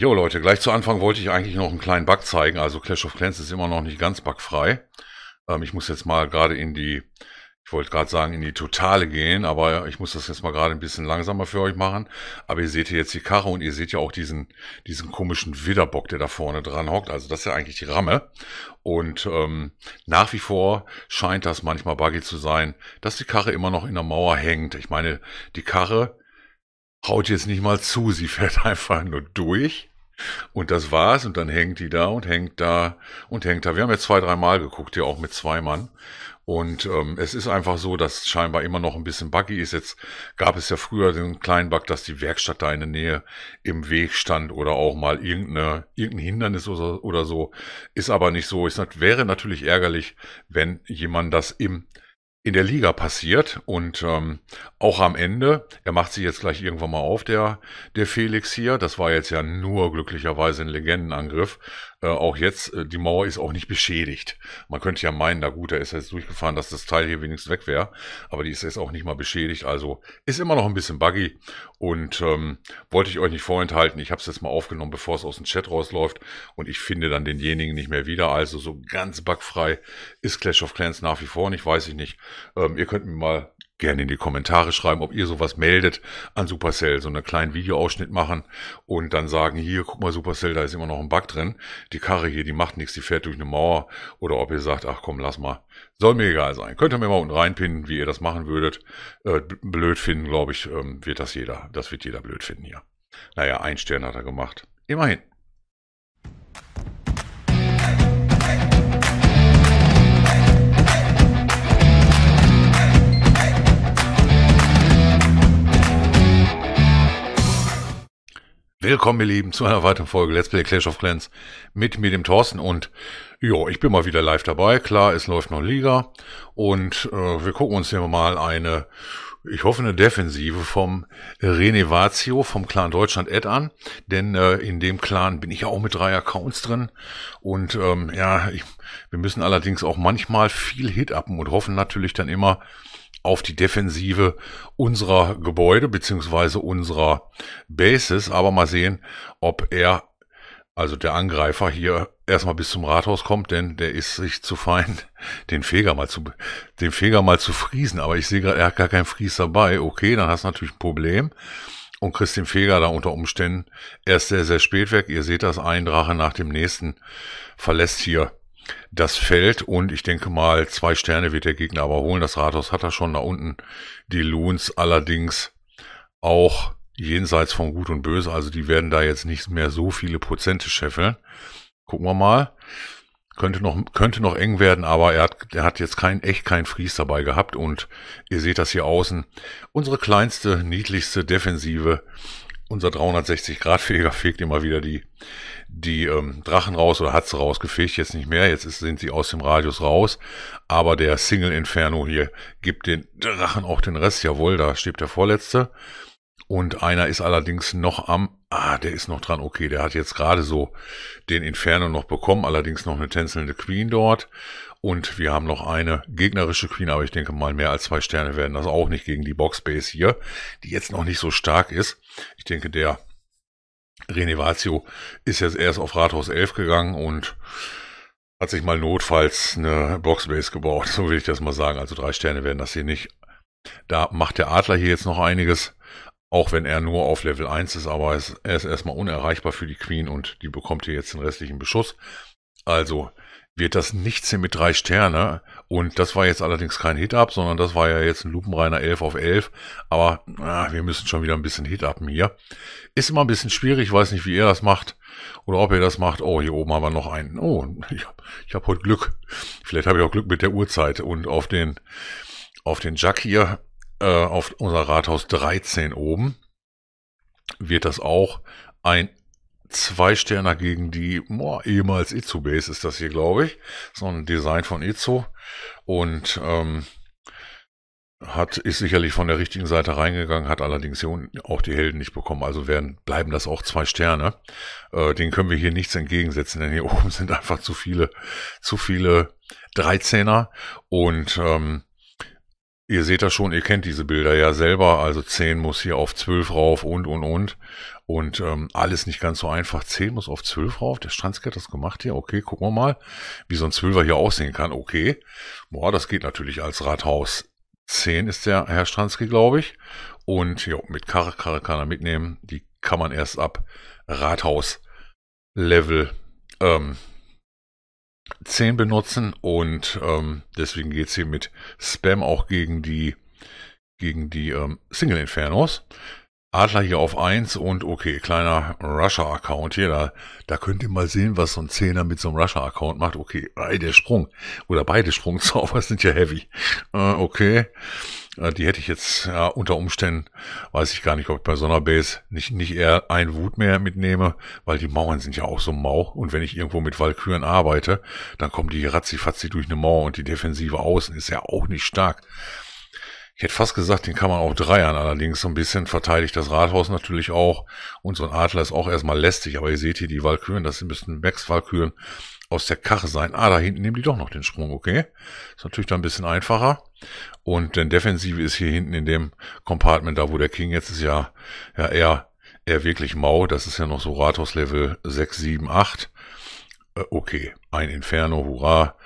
Jo Leute, gleich zu Anfang wollte ich eigentlich noch einen kleinen Bug zeigen. Also Clash of Clans ist immer noch nicht ganz bugfrei. Ähm, ich muss jetzt mal gerade in die, ich wollte gerade sagen, in die Totale gehen, aber ich muss das jetzt mal gerade ein bisschen langsamer für euch machen. Aber ihr seht hier jetzt die Karre und ihr seht ja auch diesen, diesen komischen Widderbock, der da vorne dran hockt. Also das ist ja eigentlich die Ramme. Und ähm, nach wie vor scheint das manchmal buggy zu sein, dass die Karre immer noch in der Mauer hängt. Ich meine, die Karre haut jetzt nicht mal zu, sie fährt einfach nur durch. Und das war's. Und dann hängt die da und hängt da und hängt da. Wir haben jetzt zwei, dreimal geguckt, hier auch mit zwei Mann. Und ähm, es ist einfach so, dass scheinbar immer noch ein bisschen buggy ist. Jetzt gab es ja früher den kleinen Bug, dass die Werkstatt da in der Nähe im Weg stand oder auch mal irgendeine, irgendein Hindernis oder, oder so. Ist aber nicht so. Es wäre natürlich ärgerlich, wenn jemand das im in der Liga passiert und ähm, auch am Ende, er macht sich jetzt gleich irgendwann mal auf, der, der Felix hier, das war jetzt ja nur glücklicherweise ein Legendenangriff, äh, auch jetzt, äh, die Mauer ist auch nicht beschädigt. Man könnte ja meinen, na gut, da ist jetzt durchgefahren, dass das Teil hier wenigstens weg wäre, aber die ist jetzt auch nicht mal beschädigt, also ist immer noch ein bisschen buggy und ähm, wollte ich euch nicht vorenthalten. Ich habe es jetzt mal aufgenommen, bevor es aus dem Chat rausläuft und ich finde dann denjenigen nicht mehr wieder, also so ganz bugfrei ist Clash of Clans nach wie vor nicht, weiß ich nicht. Ähm, ihr könnt mir mal gerne in die Kommentare schreiben, ob ihr sowas meldet an Supercell, so einen kleinen Videoausschnitt machen und dann sagen, hier, guck mal Supercell, da ist immer noch ein Bug drin, die Karre hier, die macht nichts, die fährt durch eine Mauer oder ob ihr sagt, ach komm, lass mal, soll mir egal sein. Könnt ihr mir mal unten reinpinnen, wie ihr das machen würdet. Äh, blöd finden, glaube ich, ähm, wird das jeder, das wird jeder blöd finden hier. Naja, ein Stern hat er gemacht. Immerhin. Willkommen, ihr Lieben, zu einer weiteren Folge Let's Play Clash of Clans mit mir, dem Thorsten. Und ja, ich bin mal wieder live dabei. Klar, es läuft noch Liga. Und äh, wir gucken uns hier mal eine, ich hoffe, eine Defensive vom René Vazio vom Clan Deutschland Ed an. Denn äh, in dem Clan bin ich ja auch mit drei Accounts drin. Und ähm, ja, ich, wir müssen allerdings auch manchmal viel Hit-Uppen und hoffen natürlich dann immer, auf die Defensive unserer Gebäude beziehungsweise unserer Bases. Aber mal sehen, ob er, also der Angreifer hier erstmal bis zum Rathaus kommt, denn der ist sich zu fein, den Feger mal zu, den Feger mal zu friesen. Aber ich sehe gerade, er hat gar keinen Fries dabei. Okay, dann hast du natürlich ein Problem. Und kriegst den Feger da unter Umständen erst sehr, sehr spät weg. Ihr seht das, ein Drache nach dem nächsten verlässt hier das Feld und ich denke mal, zwei Sterne wird der Gegner aber holen. Das Rathaus hat er schon da unten. Die Loons allerdings auch jenseits von Gut und Böse. Also die werden da jetzt nicht mehr so viele Prozente scheffeln. Gucken wir mal. Könnte noch, könnte noch eng werden, aber er hat, er hat jetzt kein, echt keinen Fries dabei gehabt und ihr seht das hier außen. Unsere kleinste, niedlichste Defensive unser 360-Grad-Feger fegt immer wieder die, die ähm, Drachen raus oder hat sie rausgefegt, jetzt nicht mehr, jetzt ist, sind sie aus dem Radius raus. Aber der Single Inferno hier gibt den Drachen auch den Rest, jawohl, da steht der Vorletzte. Und einer ist allerdings noch am, ah, der ist noch dran, okay, der hat jetzt gerade so den Inferno noch bekommen, allerdings noch eine tänzelnde Queen dort. Und wir haben noch eine gegnerische Queen, aber ich denke mal, mehr als zwei Sterne werden das auch nicht gegen die Boxbase hier, die jetzt noch nicht so stark ist. Ich denke, der René ist jetzt erst auf Rathaus 11 gegangen und hat sich mal notfalls eine Boxbase gebaut, so will ich das mal sagen. Also drei Sterne werden das hier nicht. Da macht der Adler hier jetzt noch einiges, auch wenn er nur auf Level 1 ist, aber er ist erstmal unerreichbar für die Queen und die bekommt hier jetzt den restlichen Beschuss. Also wird das nichts mit drei Sterne. Und das war jetzt allerdings kein Hit-Up, sondern das war ja jetzt ein lupenreiner 11 auf 11. Aber ah, wir müssen schon wieder ein bisschen Hit-Upen hier. Ist immer ein bisschen schwierig, ich weiß nicht, wie ihr das macht. Oder ob ihr das macht. Oh, hier oben haben wir noch einen. Oh, ich habe hab heute Glück. Vielleicht habe ich auch Glück mit der Uhrzeit. Und auf den, auf den Jack hier, äh, auf unser Rathaus 13 oben, wird das auch ein zwei Sterne gegen die boah, ehemals Itzu-Base ist das hier, glaube ich. So ein Design von Itzu. Und ähm, hat, ist sicherlich von der richtigen Seite reingegangen, hat allerdings hier auch die Helden nicht bekommen. Also werden, bleiben das auch zwei Sterne. Äh, den können wir hier nichts entgegensetzen, denn hier oben sind einfach zu viele, zu viele 13er. Und ähm, ihr seht das schon, ihr kennt diese Bilder ja selber. Also 10 muss hier auf 12 rauf und, und, und. Und ähm, alles nicht ganz so einfach. 10 muss auf 12 rauf. Der Stranzke hat das gemacht hier. Okay, gucken wir mal, wie so ein 12 hier aussehen kann. Okay. Boah, das geht natürlich als Rathaus. 10 ist der Herr Stranzke, glaube ich. Und jo, mit Karre, Karre kann er mitnehmen. Die kann man erst ab Rathaus-Level ähm, 10 benutzen. Und ähm, deswegen es hier mit Spam auch gegen die, gegen die ähm, Single Infernos. Adler hier auf 1 und okay, kleiner Russia-Account hier, da, da könnt ihr mal sehen, was so ein Zehner mit so einem Russia-Account macht. Okay, der Sprung oder beide Sprungzauber sind ja heavy. Äh, okay, äh, die hätte ich jetzt ja, unter Umständen, weiß ich gar nicht, ob ich bei Sonderbase nicht, nicht eher ein Wut mehr mitnehme, weil die Mauern sind ja auch so mau und wenn ich irgendwo mit Valkyren arbeite, dann kommen die ratzifatzi durch eine Mauer und die defensive Außen ist ja auch nicht stark. Ich hätte fast gesagt, den kann man auch dreiern. Allerdings so ein bisschen verteidigt das Rathaus natürlich auch. Und so ein Adler ist auch erstmal lästig. Aber ihr seht hier die Walküren, das müssten Max-Walküren aus der Karre sein. Ah, da hinten nehmen die doch noch den Sprung, okay. Ist natürlich dann ein bisschen einfacher. Und denn Defensive ist hier hinten in dem Compartment, da wo der King jetzt ist, ja, ja eher, eher wirklich mau. Das ist ja noch so Rathaus-Level 6, 7, 8. Äh, okay, ein Inferno, hurra.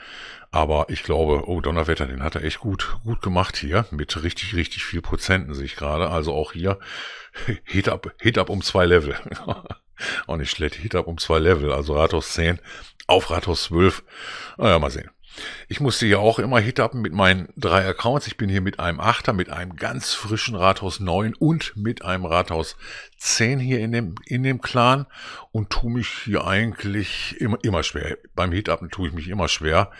Aber ich glaube, oh Donnerwetter, den hat er echt gut, gut gemacht hier. Mit richtig, richtig viel Prozenten sehe ich gerade. Also auch hier Hit up, Hit up um zwei Level. auch nicht schlecht. Hit up um zwei Level. Also Rathaus 10 auf Rathaus 12. Naja, mal sehen. Ich musste ja auch immer Hit up mit meinen drei Accounts. Ich bin hier mit einem Achter, mit einem ganz frischen Rathaus 9 und mit einem Rathaus 10 hier in dem, in dem Clan und tue mich hier eigentlich immer, immer schwer. Beim Hit up tue ich mich immer schwer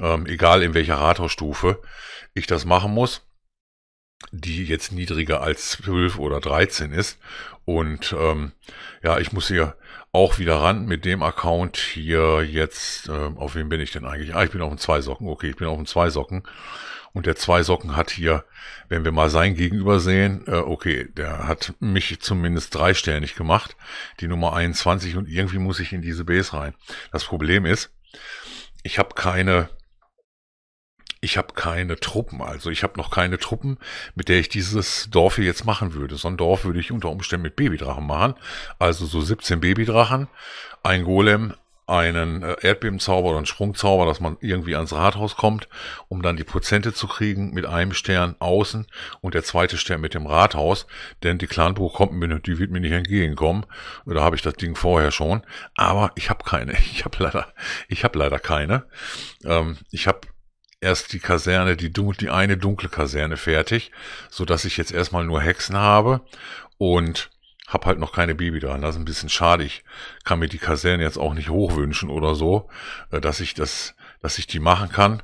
ähm, egal in welcher Rathausstufe ich das machen muss, die jetzt niedriger als 12 oder 13 ist. Und ähm, ja, ich muss hier auch wieder ran mit dem Account hier jetzt, äh, auf wem bin ich denn eigentlich? Ah, ich bin auf dem Zweisocken, okay, ich bin auf dem Zweisocken. Und der Zweisocken hat hier, wenn wir mal sein Gegenüber sehen, äh, okay, der hat mich zumindest dreistellig gemacht, die Nummer 21 und irgendwie muss ich in diese Base rein. Das Problem ist, ich habe keine ich habe keine Truppen. Also ich habe noch keine Truppen, mit der ich dieses Dorf hier jetzt machen würde. So ein Dorf würde ich unter Umständen mit Babydrachen machen. Also so 17 Babydrachen, ein Golem, einen äh, Erdbebenzauber oder einen Sprungzauber, dass man irgendwie ans Rathaus kommt, um dann die Prozente zu kriegen mit einem Stern außen und der zweite Stern mit dem Rathaus, denn die Clanbuch kommt mir, die wird mir nicht entgegenkommen. Da habe ich das Ding vorher schon, aber ich habe keine. Ich habe leider, ich habe leider keine. Ähm, ich habe erst die Kaserne, die, dunkle, die eine dunkle Kaserne fertig, so dass ich jetzt erstmal nur Hexen habe und hab halt noch keine Baby dran. Das ist ein bisschen schade. Ich kann mir die Kaserne jetzt auch nicht hochwünschen oder so, äh, dass ich das, dass ich die machen kann.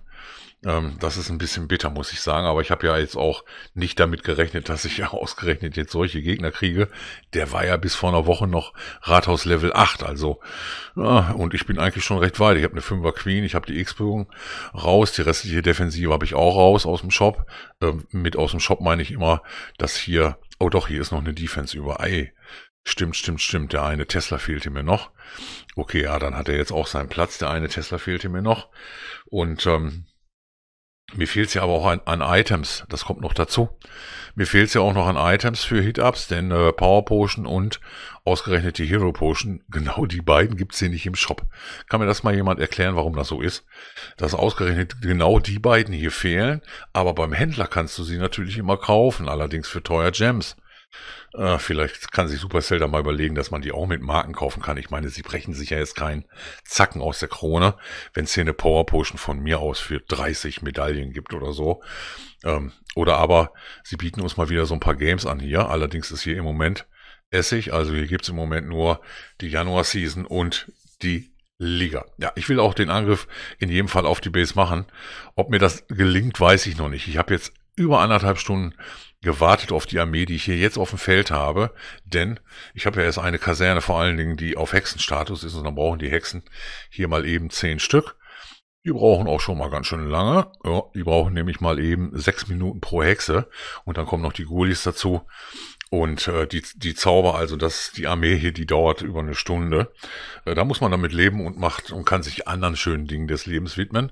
Ähm, das ist ein bisschen bitter, muss ich sagen. Aber ich habe ja jetzt auch nicht damit gerechnet, dass ich ja ausgerechnet jetzt solche Gegner kriege. Der war ja bis vor einer Woche noch Rathaus Level 8. Also, ja, und ich bin eigentlich schon recht weit. Ich habe eine 5er Queen, ich habe die X-Bögen raus. Die restliche Defensive habe ich auch raus aus dem Shop. Ähm, mit aus dem Shop meine ich immer, dass hier, oh doch, hier ist noch eine Defense über. Ei. Stimmt, stimmt, stimmt. Der eine Tesla fehlte mir noch. Okay, ja, dann hat er jetzt auch seinen Platz. Der eine Tesla fehlte mir noch. Und ähm, mir fehlt es ja aber auch an, an, Items, das kommt noch dazu. Mir fehlt es ja auch noch an Items für Hit-Ups, denn äh, Power Potion und ausgerechnet die Hero Potion, genau die beiden gibt's hier nicht im Shop. Kann mir das mal jemand erklären, warum das so ist? Dass ausgerechnet genau die beiden hier fehlen, aber beim Händler kannst du sie natürlich immer kaufen, allerdings für teuer Gems. Äh, vielleicht kann sich Supercell da mal überlegen, dass man die auch mit Marken kaufen kann. Ich meine, sie brechen sich ja jetzt keinen Zacken aus der Krone, wenn es hier eine Power Potion von mir aus für 30 Medaillen gibt oder so. Ähm, oder aber sie bieten uns mal wieder so ein paar Games an hier. Allerdings ist hier im Moment Essig, also hier gibt es im Moment nur die Januar-Season und die Liga. Ja, ich will auch den Angriff in jedem Fall auf die Base machen. Ob mir das gelingt, weiß ich noch nicht. Ich habe jetzt über anderthalb Stunden gewartet auf die Armee, die ich hier jetzt auf dem Feld habe, denn ich habe ja erst eine Kaserne vor allen Dingen, die auf Hexenstatus ist und dann brauchen die Hexen hier mal eben zehn Stück. Die brauchen auch schon mal ganz schön lange. Ja, die brauchen nämlich mal eben sechs Minuten pro Hexe und dann kommen noch die Ghoulies dazu. Und äh, die, die Zauber, also das, die Armee hier, die dauert über eine Stunde. Äh, da muss man damit leben und macht und kann sich anderen schönen Dingen des Lebens widmen.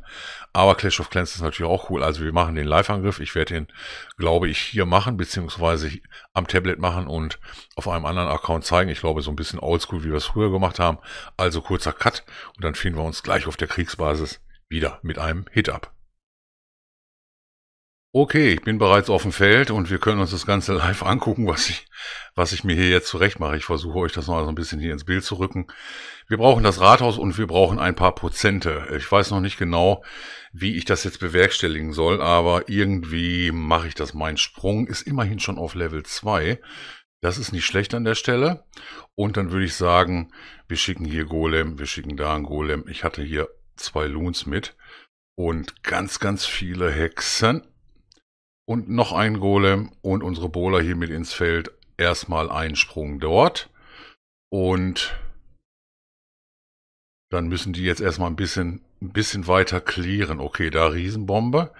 Aber Clash of Clans ist natürlich auch cool. Also wir machen den Live-Angriff. Ich werde den, glaube ich, hier machen, beziehungsweise am Tablet machen und auf einem anderen Account zeigen. Ich glaube, so ein bisschen oldschool, wie wir es früher gemacht haben. Also kurzer Cut und dann finden wir uns gleich auf der Kriegsbasis wieder mit einem Hit-Up. Okay, ich bin bereits auf dem Feld und wir können uns das Ganze live angucken, was ich, was ich mir hier jetzt zurecht mache. Ich versuche euch das mal so ein bisschen hier ins Bild zu rücken. Wir brauchen das Rathaus und wir brauchen ein paar Prozente. Ich weiß noch nicht genau, wie ich das jetzt bewerkstelligen soll, aber irgendwie mache ich das. Mein Sprung ist immerhin schon auf Level 2. Das ist nicht schlecht an der Stelle. Und dann würde ich sagen, wir schicken hier Golem, wir schicken da einen Golem. Ich hatte hier zwei Loons mit und ganz, ganz viele Hexen und noch ein Golem und unsere Bowler hier mit ins Feld. Erstmal einen Sprung dort und dann müssen die jetzt erstmal ein bisschen, ein bisschen weiter klären. Okay, da Riesenbombe.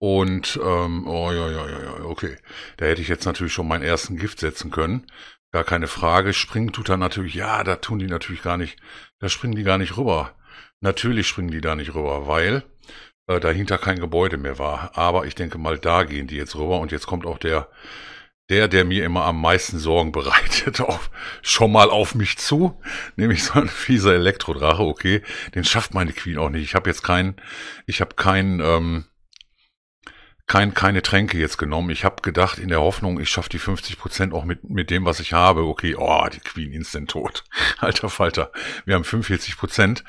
Und, ähm, oh ja, ja, ja, ja, okay. Da hätte ich jetzt natürlich schon meinen ersten Gift setzen können. Gar keine Frage. Springen tut er natürlich, ja, da tun die natürlich gar nicht, da springen die gar nicht rüber. Natürlich springen die da nicht rüber, weil äh, dahinter kein Gebäude mehr war. Aber ich denke mal, da gehen die jetzt rüber und jetzt kommt auch der, der, der mir immer am meisten Sorgen bereitet, auf, schon mal auf mich zu, nämlich so ein fieser Elektrodrache, okay, den schafft meine Queen auch nicht. Ich habe jetzt keinen, ich habe keinen, ähm, kein, keine Tränke jetzt genommen. Ich habe gedacht, in der Hoffnung, ich schaffe die 50% auch mit, mit dem, was ich habe. Okay, oh, die Queen instant tot. Alter Falter, wir haben 45%.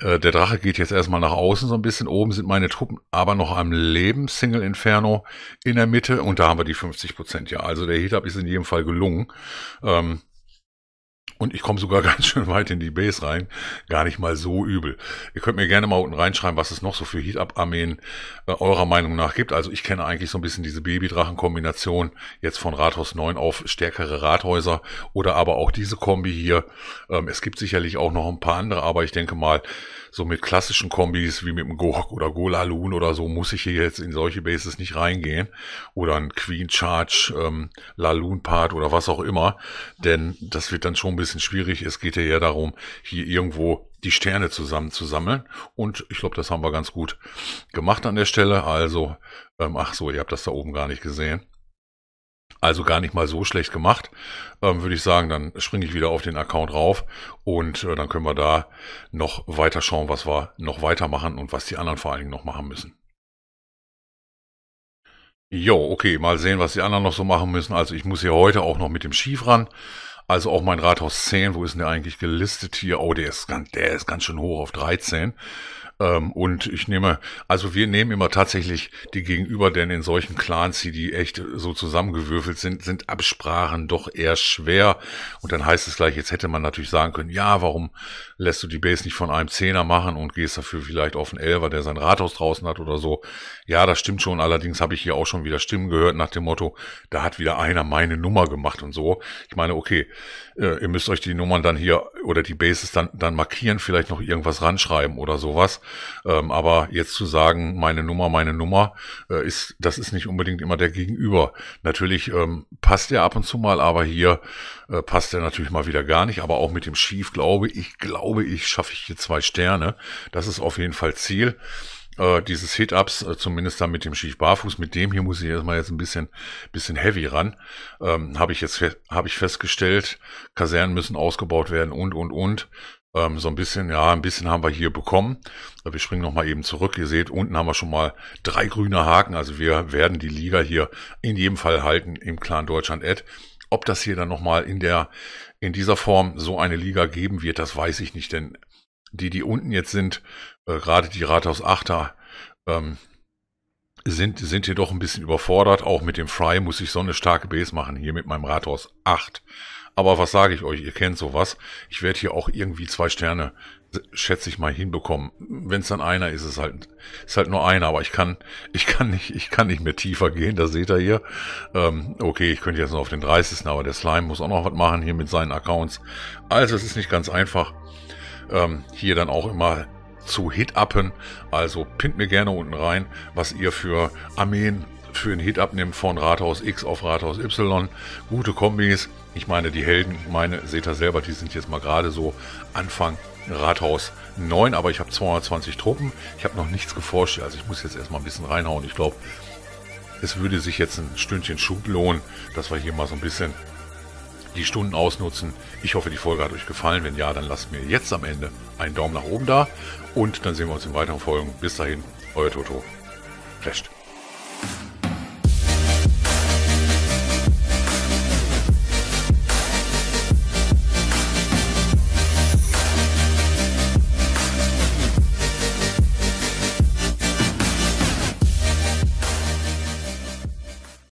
Äh, der Drache geht jetzt erstmal nach außen so ein bisschen. Oben sind meine Truppen aber noch am Leben. Single Inferno in der Mitte und da haben wir die 50%. Ja, also der Hit-Up ist in jedem Fall gelungen. Ähm, und ich komme sogar ganz schön weit in die Base rein. Gar nicht mal so übel. Ihr könnt mir gerne mal unten reinschreiben, was es noch so für Heat-Up-Armeen äh, eurer Meinung nach gibt. Also ich kenne eigentlich so ein bisschen diese baby drachen kombination jetzt von Rathaus 9 auf stärkere Rathäuser oder aber auch diese Kombi hier. Ähm, es gibt sicherlich auch noch ein paar andere, aber ich denke mal, so mit klassischen Kombis wie mit dem Gohok oder Golalun oder so muss ich hier jetzt in solche Bases nicht reingehen. Oder ein Queen Charge, ähm, Laloon Part oder was auch immer. Denn das wird dann schon ein bisschen bisschen schwierig. Es geht ja eher darum, hier irgendwo die Sterne zusammen zu sammeln. Und ich glaube, das haben wir ganz gut gemacht an der Stelle. Also, ähm, ach so, ihr habt das da oben gar nicht gesehen. Also gar nicht mal so schlecht gemacht, ähm, würde ich sagen. Dann springe ich wieder auf den Account rauf und äh, dann können wir da noch weiter schauen, was wir noch weitermachen und was die anderen vor allen Dingen noch machen müssen. Jo, okay, mal sehen, was die anderen noch so machen müssen. Also ich muss hier heute auch noch mit dem Ski ran. Also auch mein Rathaus 10, wo ist denn der eigentlich gelistet hier? Oh, der ist ganz, der ist ganz schön hoch auf 13. Ähm, und ich nehme, also wir nehmen immer tatsächlich die gegenüber, denn in solchen Clans, die, die echt so zusammengewürfelt sind, sind Absprachen doch eher schwer. Und dann heißt es gleich, jetzt hätte man natürlich sagen können, ja, warum lässt du die Base nicht von einem Zehner machen und gehst dafür vielleicht auf einen Elfer, der sein Rathaus draußen hat oder so. Ja, das stimmt schon. Allerdings habe ich hier auch schon wieder Stimmen gehört nach dem Motto, da hat wieder einer meine Nummer gemacht und so. Ich meine, okay, äh, ihr müsst euch die Nummern dann hier oder die Bases dann, dann markieren, vielleicht noch irgendwas ranschreiben oder sowas. Ähm, aber jetzt zu sagen, meine Nummer, meine Nummer, äh, ist, das ist nicht unbedingt immer der Gegenüber. Natürlich ähm, passt er ab und zu mal, aber hier äh, passt er natürlich mal wieder gar nicht. Aber auch mit dem Schief glaube ich, glaube ich, schaffe ich hier zwei Sterne. Das ist auf jeden Fall Ziel äh, dieses Hit-Ups, äh, zumindest dann mit dem Schief Barfuß, mit dem hier muss ich erstmal jetzt ein bisschen, bisschen heavy ran, ähm, habe ich jetzt habe ich festgestellt, Kasernen müssen ausgebaut werden und, und, und. Ähm, so ein bisschen, ja, ein bisschen haben wir hier bekommen. Wir springen nochmal eben zurück. Ihr seht, unten haben wir schon mal drei grüne Haken. Also wir werden die Liga hier in jedem Fall halten im Clan Deutschland Ad. Ob das hier dann nochmal in der, in dieser Form so eine Liga geben wird, das weiß ich nicht, denn die, die unten jetzt sind, äh, gerade die Rathausachter, ähm, sind, sind hier doch ein bisschen überfordert. Auch mit dem Fry muss ich so eine starke Base machen, hier mit meinem Rathaus 8. Aber was sage ich euch, ihr kennt sowas. Ich werde hier auch irgendwie zwei Sterne, schätze ich mal, hinbekommen. Wenn es dann einer ist, ist es halt, ist halt nur einer, aber ich kann, ich kann nicht, ich kann nicht mehr tiefer gehen, das seht ihr hier. Ähm, okay, ich könnte jetzt noch auf den 30. aber der Slime muss auch noch was machen hier mit seinen Accounts. Also es ist nicht ganz einfach. Ähm, hier dann auch immer zu hit-uppen. Also pinnt mir gerne unten rein, was ihr für Armeen für ein Hit abnehmen von Rathaus X auf Rathaus Y. Gute Kombis. Ich meine, die Helden, meine, seht ihr selber, die sind jetzt mal gerade so Anfang Rathaus 9, aber ich habe 220 Truppen. Ich habe noch nichts geforscht, also ich muss jetzt erstmal ein bisschen reinhauen. Ich glaube, es würde sich jetzt ein Stündchen Schub lohnen, dass wir hier mal so ein bisschen die Stunden ausnutzen. Ich hoffe, die Folge hat euch gefallen. Wenn ja, dann lasst mir jetzt am Ende einen Daumen nach oben da und dann sehen wir uns in weiteren Folgen. Bis dahin, euer Toto. Flasht.